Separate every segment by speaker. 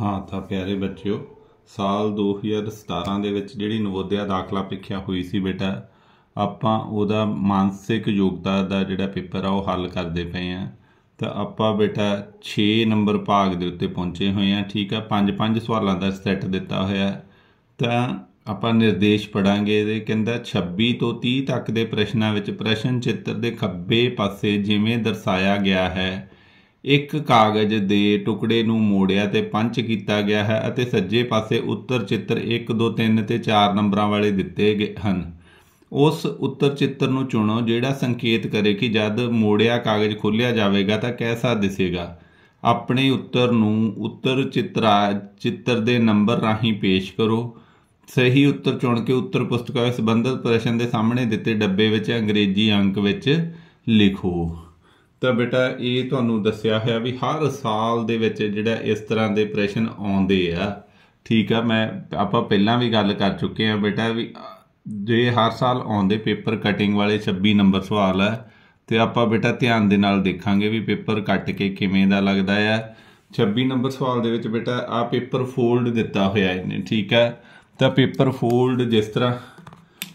Speaker 1: ਹਾਂ ਤਾਂ ਪਿਆਰੇ ਬੱਚਿਓ ਸਾਲ 2017 ਦੇ ਵਿੱਚ ਜਿਹੜੀ ਨਵੋਦਿਆ ਦਾਖਲਾ ਪ੍ਰੀਖਿਆ ਹੋਈ ਸੀ ਬੇਟਾ ਆਪਾਂ ਉਹਦਾ ਮਾਨਸਿਕ ਯੋਗਤਾ ਦਾ ਜਿਹੜਾ ਪੇਪਰ ਆ ਉਹ ਹੱਲ ਕਰਦੇ ਪਏ ਆ ਤਾਂ ਆਪਾਂ ਬੇਟਾ 6 ਨੰਬਰ ਭਾਗ ਦੇ ਉੱਤੇ ਪਹੁੰਚੇ ਹੋਏ ਆ ਠੀਕ ਆ 5-5 ਸਵਾਲਾਂ ਦਾ ਸੈੱਟ ਦਿੱਤਾ ਹੋਇਆ ਤਾਂ ਆਪਾਂ ਨਿਰਦੇਸ਼ ਪੜਾਂਗੇ ਇਹਦੇ ਕਹਿੰਦਾ 26 ਤੋਂ 30 ਤੱਕ ਦੇ ਪ੍ਰਸ਼ਨਾਂ ਵਿੱਚ ਪ੍ਰਸ਼ਨ ਚਿੱਤਰ ਦੇ ਖੱਬੇ ਪਾਸੇ ਜਿਵੇਂ ਦਰਸਾਇਆ ਗਿਆ ਹੈ ਇੱਕ ਕਾਗਜ਼ ਦੇ ਟੁਕੜੇ ਨੂੰ ਮੋੜਿਆ ਤੇ ਪੰਚ ਕੀਤਾ ਗਿਆ ਹੈ ਅਤੇ ਸੱਜੇ ਪਾਸੇ ਉੱਤਰ ਚਿੱਤਰ 1 2 3 ਤੇ 4 ਨੰਬਰਾਂ ਵਾਲੇ ਦਿੱਤੇ ਗਏ ਹਨ ਉਸ ਉੱਤਰ ਚਿੱਤਰ ਨੂੰ ਚੁਣੋ ਜਿਹੜਾ ਸੰਕੇਤ ਕਰੇ ਕਿ ਜਦ ਮੋੜਿਆ ਕਾਗਜ਼ ਖੋਲਿਆ ਜਾਵੇਗਾ ਤਾਂ ਕੈਸਾ ਦਿਸੇਗਾ ਆਪਣੇ ਉੱਤਰ ਨੂੰ ਉੱਤਰ ਚਿੱਤਰਾ ਚਿੱਤਰ ਦੇ ਨੰਬਰ ਰਾਹੀਂ ਪੇਸ਼ ਕਰੋ ਸਹੀ ਉੱਤਰ ਚੁਣ ਕੇ ਉੱਤਰ ਪੁਸਤਕਾ ਵਿੱਚ ਸੰਬੰਧਿਤ ਪ੍ਰਸ਼ਨ ਦੇ ਸਾਹਮਣੇ ਦਿੱਤੇ ਡੱਬੇ ਵਿੱਚ ਅੰਗਰੇਜ਼ੀ ਅੰਕ ਵਿੱਚ ਲਿਖੋ ਤਾਂ ਬੇਟਾ ਇਹ ਤੁਹਾਨੂੰ ਦੱਸਿਆ ਹੋਇਆ ਵੀ ਹਰ ਸਾਲ ਦੇ ਵਿੱਚ ਜਿਹੜਾ ਇਸ ਤਰ੍ਹਾਂ ਦੇ ਪ੍ਰੈਸ਼ਨ ਆਉਂਦੇ ਆ ਠੀਕ ਆ ਮੈਂ ਆਪਾਂ ਪਹਿਲਾਂ ਵੀ ਗੱਲ ਕਰ ਚੁੱਕੇ ਆ ਬੇਟਾ ਵੀ ਜੇ ਹਰ ਸਾਲ ਆਉਂਦੇ ਪੇਪਰ ਕਟਿੰਗ ਵਾਲੇ 26 ਨੰਬਰ ਸਵਾਲ ਆ ਤੇ ਆਪਾਂ ਬੇਟਾ ਧਿਆਨ ਦੇ ਨਾਲ ਦੇਖਾਂਗੇ ਵੀ ਪੇਪਰ ਕੱਟ ਕੇ ਕਿਵੇਂ ਦਾ ਲੱਗਦਾ ਆ 26 ਨੰਬਰ ਸਵਾਲ ਦੇ ਵਿੱਚ ਬੇਟਾ ਆ ਪੇਪਰ ਫੋਲਡ ਦਿੱਤਾ ਹੋਇਆ ਇਹਨੇ ਠੀਕ ਆ ਤਾਂ ਪੇਪਰ ਫੋਲਡ ਜਿਸ ਤਰ੍ਹਾਂ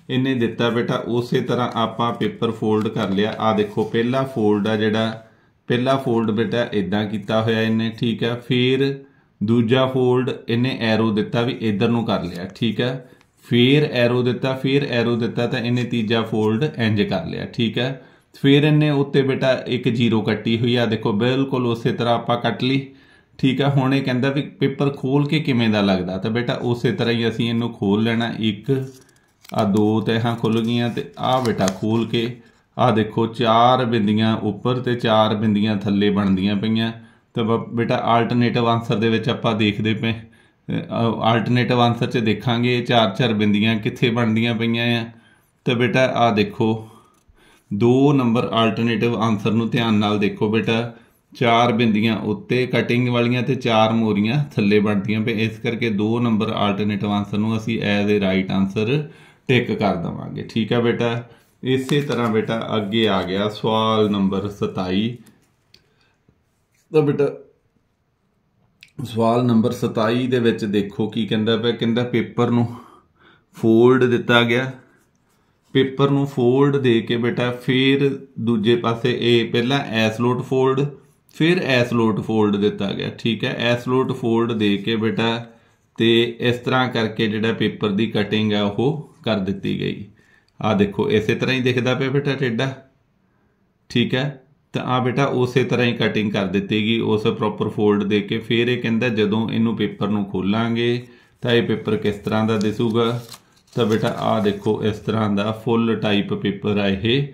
Speaker 1: ਇਹਨੇ ਦਿੱਤਾ ਬੇਟਾ ਉਸੇ ਤਰ੍ਹਾਂ ਆਪਾਂ ਪੇਪਰ ਫੋਲਡ ਕਰ ਲਿਆ ਆ ਦੇਖੋ ਪਹਿਲਾ ਫੋਲਡ ਆ ਜਿਹੜਾ ਪਹਿਲਾ ਫੋਲਡ ਬੇਟਾ ਇਦਾਂ ਕੀਤਾ ਹੋਇਆ ਇਹਨੇ ਠੀਕ ਆ ਫਿਰ ਦੂਜਾ ਫੋਲਡ ਇਹਨੇ ਐਰੋ ਦਿੱਤਾ ਵੀ ਇਧਰ ਨੂੰ ਕਰ ਲਿਆ ਠੀਕ ਆ ਫਿਰ ਐਰੋ ਦਿੱਤਾ ਫਿਰ ਐਰੋ ਦਿੱਤਾ ਤਾਂ ਇਹਨੇ ਤੀਜਾ ਫੋਲਡ ਇੰਜ ਕਰ ਲਿਆ ਠੀਕ ਆ ਫਿਰ ਇਹਨੇ ਉੱਤੇ ਬੇਟਾ ਇੱਕ ਜ਼ੀਰੋ ਕੱਟੀ ਹੋਈ ਆ ਦੇਖੋ ਬਿਲਕੁਲ ਉਸੇ ਤਰ੍ਹਾਂ ਆਪਾਂ ਕੱਟ ਲਈ ਠੀਕ ਆ ਹੁਣ ਇਹ ਕਹਿੰਦਾ ਵੀ ਪੇਪਰ ਖੋਲ ਕੇ ਕਿਵੇਂ ਦਾ ਲੱਗਦਾ ਤਾਂ ਬੇਟਾ ਉਸੇ ਤਰ੍ਹਾਂ ਹੀ ਅਸੀਂ ਇਹਨੂੰ ਖੋਲ ਲੈਣਾ ਇੱਕ ਆ ਦੋ ਤਹਿਾਂ ਖੁੱਲ ਗਈਆਂ ਤੇ ਆ ਬੇਟਾ ਖੋਲ ਕੇ ਆ ਦੇਖੋ ਚਾਰ ਬਿੰਦੀਆਂ ਉੱਪਰ ਤੇ ਚਾਰ ਬਿੰਦੀਆਂ ਥੱਲੇ ਬਣਦੀਆਂ ਪਈਆਂ ਤਾਂ ਬੇਟਾ ਆਲਟਰਨੇਟਿਵ ਆਨਸਰ ਦੇ ਵਿੱਚ ਆਪਾਂ ਦੇਖਦੇ ਪਏ ਆਲਟਰਨੇਟਿਵ ਆਨਸਰ 'ਚ ਦੇਖਾਂਗੇ ਚਾਰ ਚਾਰ ਬਿੰਦੀਆਂ ਕਿੱਥੇ ਬਣਦੀਆਂ ਪਈਆਂ ਆ ਤਾਂ ਬੇਟਾ ਆ ਦੇਖੋ ਦੋ ਨੰਬਰ ਆਲਟਰਨੇਟਿਵ ਆਨਸਰ ਨੂੰ ਧਿਆਨ ਨਾਲ ਦੇਖੋ ਬੇਟਾ ਚਾਰ ਬਿੰਦੀਆਂ ਉੱਤੇ ਕਟਿੰਗ ਵਾਲੀਆਂ ਤੇ ਚਾਰ ਮੋਰੀਆਂ ਥੱਲੇ ਬਣਦੀਆਂ ਪਏ ਇਸ ਕਰਕੇ ਦੋ ਨੰਬਰ ਆਲਟਰਨੇਟਿਵ ਆਨਸਰ ਨੂੰ ਅਸੀਂ as a right answer tick ਕਰ ਦਵਾਂਗੇ ਠੀਕ ਹੈ ਬੇਟਾ ਇਸੇ ਤਰ੍ਹਾਂ ਬੇਟਾ ਅੱਗੇ ਆ ਗਿਆ ਸਵਾਲ ਨੰਬਰ 27 ਤਾਂ ਬੇਟਾ ਸਵਾਲ ਨੰਬਰ 27 ਦੇ ਵਿੱਚ ਦੇਖੋ ਕੀ ਕਹਿੰਦਾ ਪਿਆ ਕਹਿੰਦਾ ਪੇਪਰ ਨੂੰ ਫੋਲਡ ਦਿੱਤਾ ਗਿਆ ਪੇਪਰ ਨੂੰ ਫੋਲਡ ਦੇ ਕੇ ਬੇਟਾ ਫਿਰ ਦੂਜੇ ਪਾਸੇ ਇਹ ਪਹਿਲਾਂ ਐਸਲੋਟ ਫੋਲਡ ਫਿਰ ਐਸਲੋਟ ਫੋਲਡ ਦਿੱਤਾ ਗਿਆ ਠੀਕ ਹੈ ਐਸਲੋਟ ਫੋਲਡ ਦੇ ਕੇ ਬੇਟਾ ਤੇ ਇਸ ਤਰ੍ਹਾਂ ਕਰਕੇ ਜਿਹੜਾ ਪੇਪਰ ਦੀ ਕਟਿੰਗ ਆ ਉਹ ਕਰ ਦਿੱਤੀ ਗਈ ਆ ਦੇਖੋ ਇਸੇ ਤਰ੍ਹਾਂ ਹੀ ਦਿਖਦਾ ਪਿਆ ਬੇਟਾ ਟੇਡਾ ਠੀਕ ਹੈ ਤਾਂ ਆ ਬੇਟਾ ਉਸੇ ਤਰ੍ਹਾਂ ਹੀ ਕਟਿੰਗ ਕਰ ਦਿੱਤੀ ਗਈ ਉਸ ਪ੍ਰੋਪਰ ਫੋਲਡ ਦੇ ਕੇ ਫਿਰ ਇਹ ਕਹਿੰਦਾ ਜਦੋਂ ਇਹਨੂੰ ਪੇਪਰ ਨੂੰ ਖੋਲਾਂਗੇ ਤਾਂ ਇਹ ਪੇਪਰ ਕਿਸ ਤਰ੍ਹਾਂ ਦਾ ਦਿਸੂਗਾ ਤਾਂ ਬੇਟਾ ਆ ਦੇਖੋ ਇਸ ਤਰ੍ਹਾਂ ਦਾ ਫੁੱਲ ਟਾਈਪ ਪੇਪਰ ਆ ਇਹ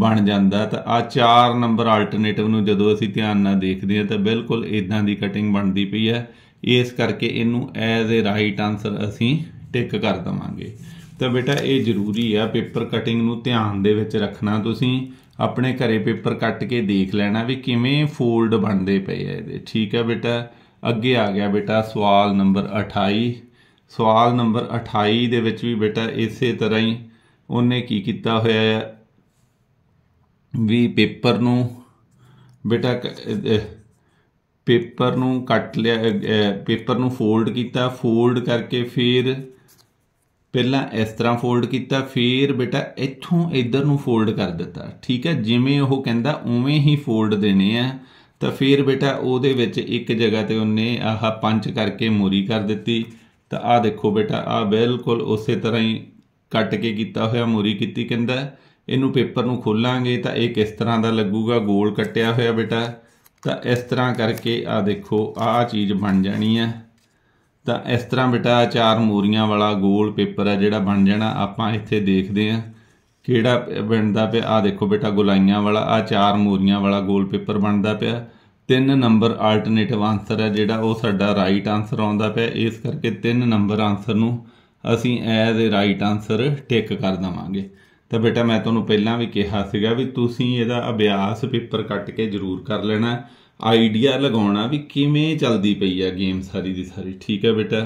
Speaker 1: ਬਣ ਜਾਂਦਾ ਤਾਂ ਆ ਚਾਰ ਨੰਬਰ ਆਲਟਰਨੇਟਿਵ ਨੂੰ ਜਦੋਂ ਅਸੀਂ ਧਿਆਨ ਨਾਲ ਦੇਖਦੇ ਹਾਂ ਤਾਂ ਬਿਲਕੁਲ ਇਦਾਂ ਦੀ ਕਟਿੰਗ ਬਣਦੀ ਪਈ ਹੈ ਇਸ ਕਰਕੇ ਇਹਨੂੰ ਐਜ਼ ਅ ਰਾਈਟ ਆਨਸਰ ਅਸੀਂ ਟਿਕ ਕਰ ਦਵਾਂਗੇ ਤਾਂ ਬੇਟਾ ਇਹ ਜ਼ਰੂਰੀ ਆ ਪੇਪਰ ਕਟਿੰਗ ਨੂੰ ਧਿਆਨ ਦੇ ਵਿੱਚ ਰੱਖਣਾ ਤੁਸੀਂ ਆਪਣੇ ਘਰੇ ਪੇਪਰ ਕੱਟ ਕੇ ਦੇਖ ਲੈਣਾ ਵੀ ਕਿਵੇਂ ਫੋਲਡ ਬਣਦੇ ਪਏ ਆ ਇਹਦੇ ਠੀਕ ਆ ਬੇਟਾ ਅੱਗੇ ਆ ਗਿਆ ਬੇਟਾ ਸਵਾਲ ਨੰਬਰ 28 ਸਵਾਲ ਨੰਬਰ 28 ਦੇ ਵਿੱਚ ਵੀ ਬੇਟਾ ਇਸੇ ਤਰ੍ਹਾਂ ਹੀ ਉਹਨੇ ਕੀ ਕੀਤਾ ਹੋਇਆ ਹੈ ਵੀ ਪੇਪਰ ਨੂੰ ਬੇਟਾ ਪੇਪਰ ਨੂੰ ਕੱਟ ਲਿਆ ਪੇਪਰ ਨੂੰ ਫੋਲਡ ਕੀਤਾ ਫੋਲਡ ਕਰਕੇ ਫਿਰ ਪਹਿਲਾਂ ਇਸ ਤਰ੍ਹਾਂ ਫੋਲਡ ਕੀਤਾ ਫਿਰ ਬੇਟਾ ਇੱਥੋਂ ਇੱਧਰ ਨੂੰ ਫੋਲਡ ਕਰ ਦਿੱਤਾ ਠੀਕ ਹੈ ਜਿਵੇਂ ਉਹ ਕਹਿੰਦਾ ਉਵੇਂ ਹੀ ਫੋਲਡ ਦੇਣੇ ਆ ਤਾਂ ਫਿਰ ਬੇਟਾ ਉਹਦੇ ਵਿੱਚ ਇੱਕ ਜਗ੍ਹਾ ਤੇ ਉਹਨੇ ਆਹ ਪੰਜ ਕਰਕੇ ਮੋਰੀ ਕਰ ਦਿੱਤੀ ਤਾਂ ਆਹ ਦੇਖੋ ਬੇਟਾ ਆਹ ਬਿਲਕੁਲ ਉਸੇ ਤਰ੍ਹਾਂ ਹੀ ਕੱਟ ਕੇ ਕੀਤਾ ਹੋਇਆ ਮੋਰੀ ਕੀਤੀ ਕਹਿੰਦਾ ਇਹਨੂੰ ਪੇਪਰ ਨੂੰ ਖੋਲਾਂਗੇ ਤਾਂ ਇਹ ਕਿਸ ਤਰ੍ਹਾਂ ਦਾ ਲੱਗੂਗਾ ਗੋਲ ਕੱਟਿਆ ਹੋਇਆ ਬੇਟਾ ਤਾਂ ਇਸ ਤਰ੍ਹਾਂ ਕਰਕੇ ਆ ਦੇਖੋ ਆ ਚੀਜ਼ ਬਣ ਜਾਣੀ ਹੈ ਤਾਂ ਇਸ ਤਰ੍ਹਾਂ ਬੇਟਾ ਚਾਰ ਮੋਰੀਆਂ ਵਾਲਾ ਗੋਲ ਪੇਪਰ ਹੈ ਜਿਹੜਾ ਬਣ ਜਾਣਾ ਆਪਾਂ ਇੱਥੇ ਦੇਖਦੇ ਆ ਕਿਹੜਾ ਬਣਦਾ ਪਿਆ ਆ ਦੇਖੋ ਬੇਟਾ ਗੁਲਾਈਆਂ ਵਾਲਾ ਆ ਚਾਰ ਮੋਰੀਆਂ ਵਾਲਾ ਗੋਲ ਪੇਪਰ ਬਣਦਾ ਪਿਆ ਤਿੰਨ ਨੰਬਰ ਆਲਟਰਨੇਟਿਵ ਆਨਸਰ ਹੈ ਜਿਹੜਾ ਉਹ ਸਾਡਾ ਰਾਈਟ ਆਨਸਰ ਆਉਂਦਾ ਪਿਆ ਇਸ ਕਰਕੇ ਤਿੰਨ ਨੰਬਰ ਆਨਸਰ ਨੂੰ ਅਸੀਂ as a right answer tick ਕਰ ਦਵਾਂਗੇ ਤਾਂ ਬੇਟਾ ਮੈਂ ਤੁਹਾਨੂੰ ਪਹਿਲਾਂ ਵੀ ਕਿਹਾ ਸੀਗਾ ਵੀ ਤੁਸੀਂ ਇਹਦਾ ਅਭਿਆਸ ਪੇਪਰ ਕੱਟ ਕੇ ਜ਼ਰੂਰ ਕਰ ਲੈਣਾ ਆਈਡੀਆ ਲਗਾਉਣਾ ਵੀ ਕਿਵੇਂ ਚੱਲਦੀ ਪਈ ਆ ਗੇਮ ਸਾਰੀ ਦੀ ਸਾਰੀ ਠੀਕ ਹੈ ਬੇਟਾ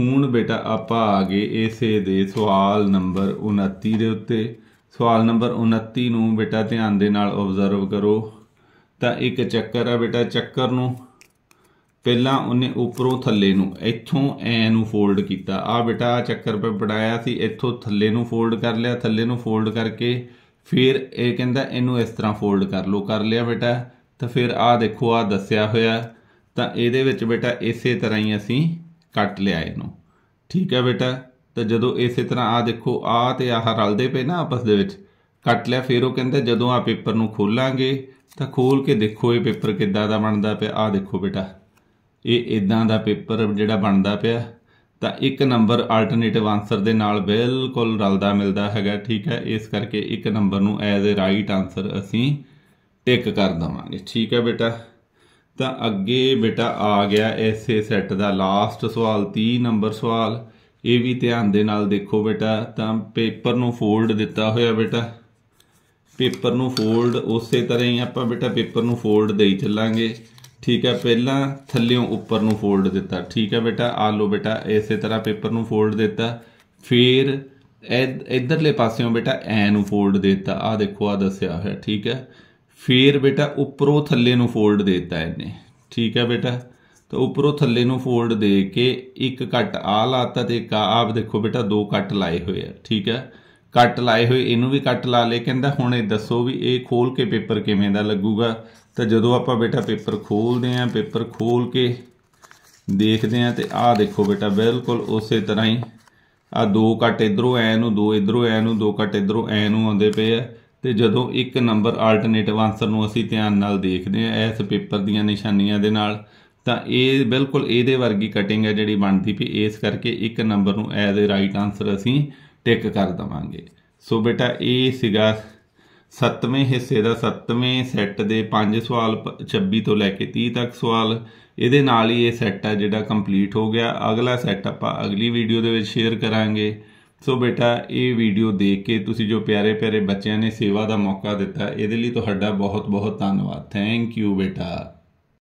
Speaker 1: ਹੁਣ ਬੇਟਾ ਆਪਾਂ ਆ ਗਏ ਇਸੇ ਦੇ ਸਵਾਲ ਨੰਬਰ 29 ਦੇ ਉੱਤੇ ਸਵਾਲ ਨੰਬਰ 29 ਨੂੰ ਬੇਟਾ ਧਿਆਨ ਦੇ ਨਾਲ ਆਬਜ਼ਰਵ ਕਰੋ ਤਾਂ ਇੱਕ ਚੱਕਰ ਆ ਬੇਟਾ ਚੱਕਰ ਨੂੰ ਪਹਿਲਾਂ ਉਹਨੇ ਉੱਪਰੋਂ ਥੱਲੇ ਨੂੰ ਇੱਥੋਂ ਐ ਨੂੰ ਫੋਲਡ ਕੀਤਾ ਆ ਬੇਟਾ ਚੱਕਰ ਪੇ ਬਣਾਇਆ ਸੀ ਇੱਥੋਂ ਥੱਲੇ ਨੂੰ ਫੋਲਡ ਕਰ ਲਿਆ ਥੱਲੇ ਨੂੰ ਫੋਲਡ ਕਰਕੇ ਫਿਰ ਇਹ ਕਹਿੰਦਾ ਇਹਨੂੰ ਇਸ ਤਰ੍ਹਾਂ ਫੋਲਡ ਕਰ ਲਓ ਕਰ ਲਿਆ ਬੇਟਾ ਤਾਂ ਫਿਰ ਆ ਦੇਖੋ ਆ ਦੱਸਿਆ ਹੋਇਆ ਤਾਂ ਇਹਦੇ ਵਿੱਚ ਬੇਟਾ ਇਸੇ ਤਰ੍ਹਾਂ ਹੀ ਅਸੀਂ ਕੱਟ ਲਿਆ ਇਹਨੂੰ ਠੀਕ ਹੈ ਬੇਟਾ ਤਾਂ ਜਦੋਂ ਇਸੇ ਤਰ੍ਹਾਂ ਆ ਦੇਖੋ ਆ ਤੇ ਆਹ ਰਲਦੇ ਪਏ ਨਾ ਆਪਸ ਦੇ ਵਿੱਚ ਕੱਟ ਲਿਆ ਫਿਰ ਉਹ ਕਹਿੰਦਾ ਜਦੋਂ ਆ ਪੇਪਰ ਨੂੰ ਖੋਲਾਂਗੇ ਤਾਂ ਖੋਲ ਕੇ ਦੇਖੋ ਇਹ ਪੇਪਰ ਕਿੱਦਾਂ ਦਾ ਬਣਦਾ ਪਿਆ ਆ ਦੇਖੋ ਬੇਟਾ ਇਹ ਇਦਾਂ ਦਾ ਪੇਪਰ ਜਿਹੜਾ ਬਣਦਾ ਪਿਆ ਤਾਂ ਇੱਕ ਨੰਬਰ ਆਲਟਰਨੇਟਿਵ ਆਨਸਰ ਦੇ ਨਾਲ ਬਿਲਕੁਲ ਰਲਦਾ ਮਿਲਦਾ ਹੈਗਾ ਠੀਕ ਹੈ ਇਸ ਕਰਕੇ ਇੱਕ ਨੰਬਰ ਨੂੰ ਐਜ਼ ਅ ਰਾਈਟ ਆਨਸਰ ਅਸੀਂ ਟਿਕ ਕਰ ਦਵਾਂਗੇ ਠੀਕ ਹੈ ਬੇਟਾ ਤਾਂ ਅੱਗੇ ਬੇਟਾ ਆ ਗਿਆ ਐਸੇ ਸੈੱਟ ਦਾ ਲਾਸਟ ਸਵਾਲ 30 ਨੰਬਰ ਸਵਾਲ ਇਹ ਵੀ ਧਿਆਨ ਦੇ ਨਾਲ ਦੇਖੋ ਬੇਟਾ ਤਾਂ ਪੇਪਰ ਨੂੰ ਫੋਲਡ ਦਿੱਤਾ ਹੋਇਆ ਬੇਟਾ ਪੇਪਰ ਨੂੰ ਫੋਲਡ ਉਸੇ ਤਰ੍ਹਾਂ ਹੀ ਆਪਾਂ ਬੇਟਾ ਪੇਪਰ ਨੂੰ ਫੋਲਡ ਦੇਈ ਚੱਲਾਂਗੇ ਠੀਕ ਹੈ ਪਹਿਲਾਂ ਥੱਲਿਓਂ ਉੱਪਰ ਨੂੰ ਫੋਲਡ ਦਿੱਤਾ ਠੀਕ ਹੈ ਬੇਟਾ ਆ ਲਓ ਬੇਟਾ ਇਸੇ ਤਰ੍ਹਾਂ ਪੇਪਰ ਨੂੰ ਫੋਲਡ ਦਿੱਤਾ ਫਿਰ ਇਧਰਲੇ ਪਾਸਿਓਂ ਬੇਟਾ ਐ ਨੂੰ ਫੋਲਡ ਦਿੱਤਾ ਆ ਦੇਖੋ ਆ ਦੱਸਿਆ ਹੋਇਆ ਠੀਕ ਹੈ ਫਿਰ ਬੇਟਾ ਉੱਪਰੋਂ ਥੱਲੇ ਨੂੰ ਫੋਲਡ ਦਿੱਤਾ ਇਹਨੇ ਠੀਕ ਹੈ ਬੇਟਾ ਤਾਂ ਉੱਪਰੋਂ ਥੱਲੇ ਨੂੰ ਫੋਲਡ ਦੇ ਕੇ ਇੱਕ ਕੱਟ ਆ ਲਾਤਾ ਤੇ ਕਾ ਆਪ ਦੇਖੋ ਬੇਟਾ ਦੋ ਕੱਟ ਲਾਏ ਹੋਏ ਆ ਠੀਕ ਹੈ ਕੱਟ ਲਾਏ ਹੋਏ ਇਹਨੂੰ ਵੀ ਕੱਟ ਲਾ ਲੇ ਕਹਿੰਦਾ ਹੁਣ ਇਹ ਦੱਸੋ ਵੀ ਇਹ ਖੋਲ ਕੇ ਪੇਪਰ ਕਿਵੇਂ ਦਾ ਲੱਗੂਗਾ ਤਾਂ ਜਦੋਂ ਆਪਾਂ ਬੇਟਾ ਪੇਪਰ ਖੋਲਦੇ ਆਂ ਪੇਪਰ ਖੋਲ ਕੇ ਦੇਖਦੇ ਆਂ ਤੇ ਆਹ ਦੇਖੋ ਬੇਟਾ ਬਿਲਕੁਲ ਉਸੇ ਤਰ੍ਹਾਂ ਹੀ ਆ ਦੋ ਕੱਟ ਇਧਰੋਂ ਐ ਨੂੰ ਦੋ ਇਧਰੋਂ ਐ ਨੂੰ ਦੋ ਕੱਟ ਇਧਰੋਂ ਐ ਨੂੰ ਆਉਂਦੇ ਪਏ ਆ ਤੇ ਜਦੋਂ ਇੱਕ ਨੰਬਰ ਆਲਟਰਨੇਟਿਵ ਆਨਸਰ ਨੂੰ ਅਸੀਂ ਧਿਆਨ ਨਾਲ ਦੇਖਦੇ ਆ ਇਸ ਪੇਪਰ ਦੀਆਂ ਨਿਸ਼ਾਨੀਆਂ ਦੇ ਨਾਲ ਤਾਂ ਇਹ ਬਿਲਕੁਲ ਇਹਦੇ ਵਰਗੀ ਕਟਿੰਗ ਹੈ ਜਿਹੜੀ ਬਣਦੀ ਪਈ ਇਸ ਕਰਕੇ ਇੱਕ ਨੰਬਰ ਨੂੰ ਐਜ਼ ਅ ਰਾਈਟ ਆਨਸਰ ਅਸੀਂ ਟਿਕ ਕਰ ਦਵਾਂਗੇ ਸੋ ਬੇਟਾ ਇਹ ਸੀਗਾ ਸੱਤਵੇਂ ਹਿੱਸੇ ਦਾ ਸੱਤਵੇਂ ਸੈੱਟ ਦੇ ਪੰਜ ਸਵਾਲ 26 ਤੋਂ ਲੈ ਕੇ 30 ਤੱਕ ਸਵਾਲ ਇਹਦੇ ਨਾਲ ਹੀ ਇਹ ਸੈੱਟ ਆ ਜਿਹੜਾ ਕੰਪਲੀਟ ਹੋ ਗਿਆ ਅਗਲਾ ਸੈੱਟ ਆਪਾਂ ਅਗਲੀ ਵੀਡੀਓ ਦੇ ਵਿੱਚ ਸ਼ੇਅਰ ਕਰਾਂਗੇ ਸੋ ਬੇਟਾ ਇਹ ਵੀਡੀਓ ਦੇਖ ਕੇ ਤੁਸੀਂ ਜੋ ਪਿਆਰੇ ਪਿਆਰੇ ਬੱਚਿਆਂ ਨੇ ਸੇਵਾ ਦਾ ਮੌਕਾ ਦਿੱਤਾ ਇਹਦੇ ਲਈ ਤੁਹਾਡਾ ਬਹੁਤ ਬਹੁਤ ਧੰਨਵਾਦ ਥੈਂਕ ਯੂ ਬੇਟਾ